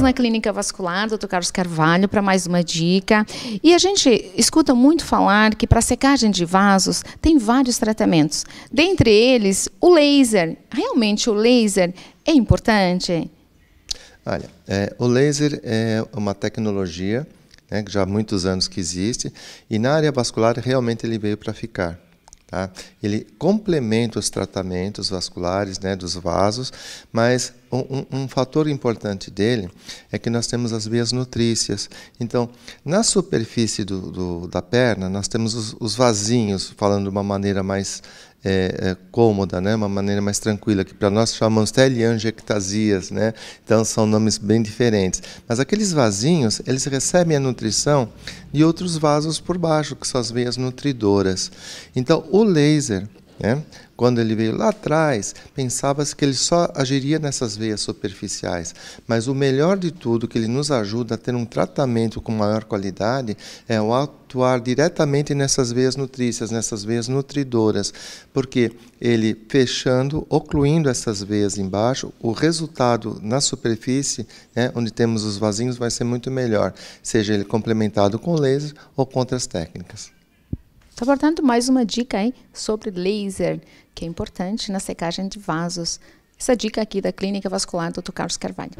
Estamos na Clínica Vascular, Dr. Carlos Carvalho, para mais uma dica. E a gente escuta muito falar que para secagem de vasos tem vários tratamentos. Dentre eles, o laser. Realmente o laser é importante? Olha, é, o laser é uma tecnologia né, que já há muitos anos que existe e na área vascular realmente ele veio para ficar. Tá? Ele complementa os tratamentos vasculares né, dos vasos, mas um, um, um, fator importante dele é que nós temos as vias nutrícias. Então, na superfície do, do, da perna, nós temos os, os vasinhos, falando de uma maneira mais é, é, cômoda, né? uma maneira mais tranquila, que para nós chamamos teleangiectasias, né? então são nomes bem diferentes. Mas aqueles vasinhos, eles recebem a nutrição de outros vasos por baixo, que são as veias nutridoras. Então, o laser né? Quando ele veio lá atrás, pensava-se que ele só agiria nessas veias superficiais. Mas o melhor de tudo, que ele nos ajuda a ter um tratamento com maior qualidade, é o atuar diretamente nessas veias nutrícias, nessas veias nutridoras. Porque ele fechando, ocluindo essas veias embaixo, o resultado na superfície, né, onde temos os vasinhos, vai ser muito melhor. Seja ele complementado com laser ou com outras técnicas. Tá, portanto, mais uma dica aí sobre laser, que é importante na secagem de vasos. Essa dica aqui da Clínica Vascular Dr. Carlos Carvalho.